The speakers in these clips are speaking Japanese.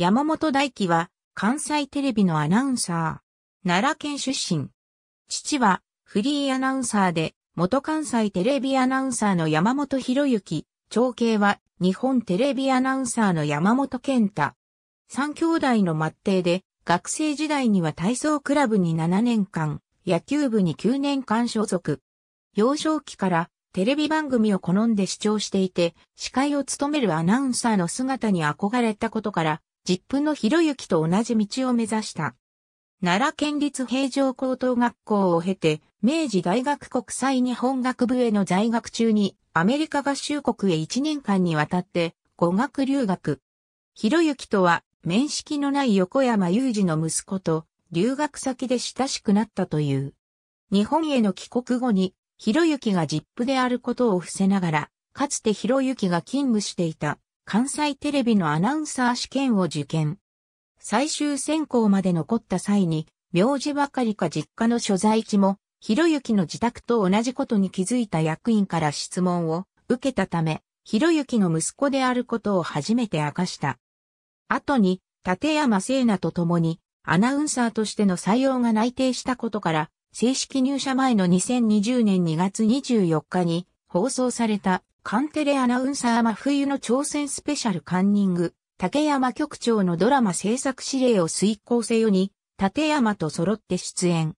山本大輝は関西テレビのアナウンサー。奈良県出身。父はフリーアナウンサーで元関西テレビアナウンサーの山本博之。長兄は日本テレビアナウンサーの山本健太。三兄弟の末弟で学生時代には体操クラブに7年間、野球部に9年間所属。幼少期からテレビ番組を好んで視聴していて、司会を務めるアナウンサーの姿に憧れたことから、実父の広之と同じ道を目指した。奈良県立平城高等学校を経て、明治大学国際日本学部への在学中に、アメリカ合衆国へ1年間にわたって、語学留学。広之とは、面識のない横山雄二の息子と、留学先で親しくなったという。日本への帰国後に、広之が実父であることを伏せながら、かつて広之が勤務していた関西テレビのアナウンサー試験を受験。最終選考まで残った際に、名字ばかりか実家の所在地も、ひろゆきの自宅と同じことに気づいた役員から質問を受けたため、ひろゆきの息子であることを初めて明かした。後に、立山聖奈と共に、アナウンサーとしての採用が内定したことから、正式入社前の2020年2月24日に、放送された、カンテレアナウンサー真冬の挑戦スペシャルカンニング、竹山局長のドラマ制作指令を遂行せよに、立山と揃って出演。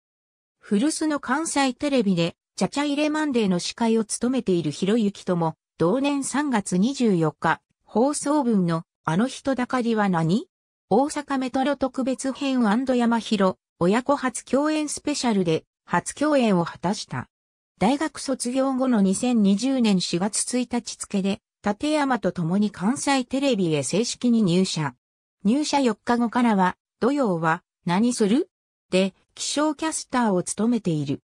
古巣の関西テレビで、チャチャ入れマンデーの司会を務めているひろゆきとも、同年3月24日、放送分の、あの人だかりは何大阪メトロ特別編山広、親子初共演スペシャルで、初共演を果たした。大学卒業後の2020年4月1日付で、立山と共に関西テレビへ正式に入社。入社4日後からは、土曜は何するで、気象キャスターを務めている。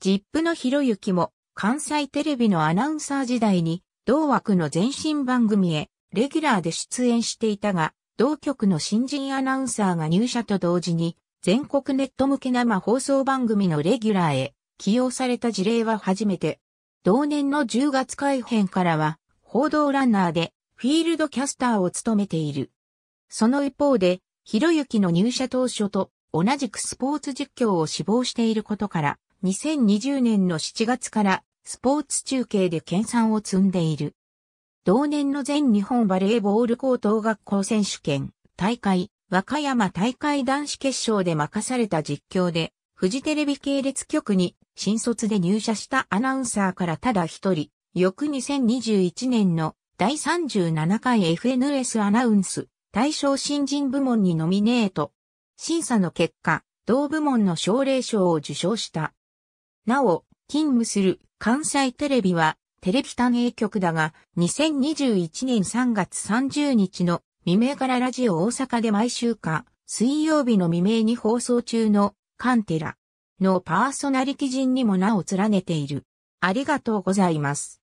ジップのひろゆきも、関西テレビのアナウンサー時代に、同枠の前身番組へ、レギュラーで出演していたが、同局の新人アナウンサーが入社と同時に、全国ネット向け生放送番組のレギュラーへ起用された事例は初めて。同年の10月改編からは、報道ランナーでフィールドキャスターを務めている。その一方で、ひろゆきの入社当初と同じくスポーツ実況を志望していることから、2020年の7月からスポーツ中継で研鑽を積んでいる。同年の全日本バレーボール高等学校選手権大会和歌山大会男子決勝で任された実況で、フジテレビ系列局に新卒で入社したアナウンサーからただ一人、翌2021年の第37回 FNS アナウンス対象新人部門にノミネート。審査の結果、同部門の奨励賞を受賞した。なお、勤務する関西テレビはテレビ単営局だが、2021年3月30日の未明からラジオ大阪で毎週か、水曜日の未明に放送中のカンテラ。のパーソナリティ人にも名を連ねている。ありがとうございます。